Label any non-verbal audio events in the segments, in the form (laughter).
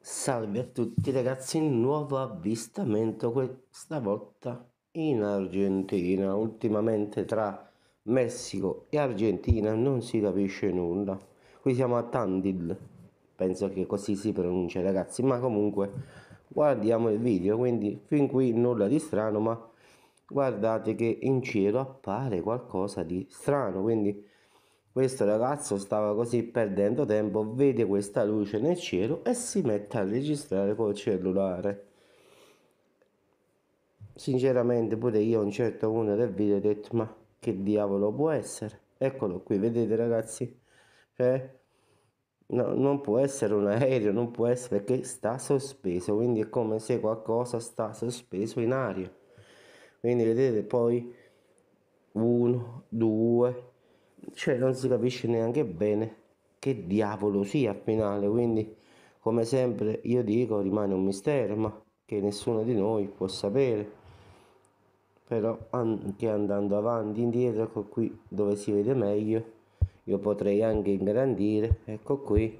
Salve a tutti ragazzi, nuovo avvistamento questa volta in Argentina. Ultimamente tra Messico e Argentina non si capisce nulla. Qui siamo a Tandil, penso che così si pronuncia ragazzi, ma comunque guardiamo il video, quindi fin qui nulla di strano, ma guardate che in cielo appare qualcosa di strano, quindi questo ragazzo stava così perdendo tempo, vede questa luce nel cielo e si mette a registrare col cellulare. Sinceramente pure io a un certo punto del video ho detto ma che diavolo può essere? Eccolo qui, vedete ragazzi? Cioè, no, non può essere un aereo, non può essere perché sta sospeso, quindi è come se qualcosa sta sospeso in aria. Quindi vedete poi 1, 2, cioè non si capisce neanche bene che diavolo sia al finale, quindi come sempre io dico rimane un mistero, ma che nessuno di noi può sapere. Però anche andando avanti e indietro, ecco qui dove si vede meglio, io potrei anche ingrandire, ecco qui,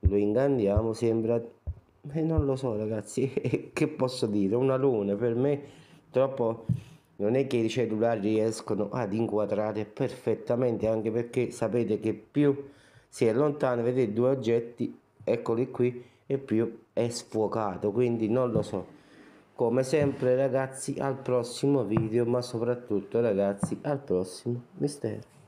lo ingrandiamo, sembra, e eh, non lo so ragazzi, (laughs) che posso dire, una luna per me troppo non è che i cellulari riescono ad inquadrare perfettamente anche perché sapete che più si è lontano vedete due oggetti eccoli qui e più è sfocato quindi non lo so come sempre ragazzi al prossimo video ma soprattutto ragazzi al prossimo mistero